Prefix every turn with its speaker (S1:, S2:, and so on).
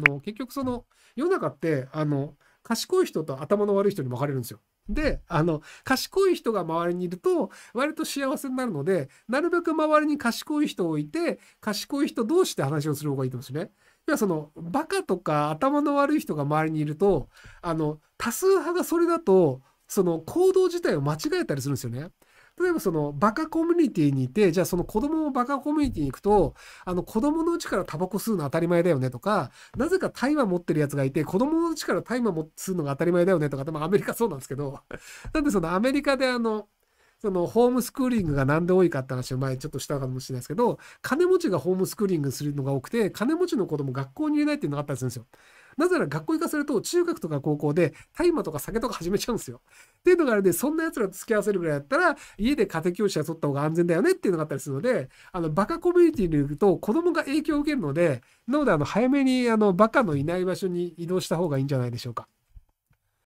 S1: の結局その世の中ってあの賢い人と頭の悪い人に分かれるんですよ。で、あの、賢い人が周りにいると、割と幸せになるので、なるべく周りに賢い人を置いて、賢い人同士で話をする方がいいと思うんですね。要はその、バカとか頭の悪い人が周りにいると、あの、多数派がそれだと、その行動自体を間違えたりするんですよね。例えばそのバカコミュニティにいて、じゃあその子供もバカコミュニティに行くと、あの子供のうちからタバコ吸うの当たり前だよねとか、なぜか大麻持ってるやつがいて、子供のうちから大麻吸うのが当たり前だよねとか、でもアメリカそうなんですけど、なんでそのアメリカであの、そのホームスクーリングがなんで多いかって話を前ちょっとしたかもしれないですけど、金持ちがホームスクーリングするのが多くて、金持ちの子供学校に入れないっていうのがあったりするんですよ。なぜなら学校行かせると中学とか高校で大麻とか酒とか始めちゃうんですよ。っていうのがあるんで、そんな奴らと付き合わせるぐらいだったら、家で家庭教師は取った方が安全だよねっていうのがあったりするので、あの、バカコミュニティに行くと子供が影響を受けるので、なので、あの、早めに、あの、バカのいない場所に移動した方がいいんじゃないでしょうか。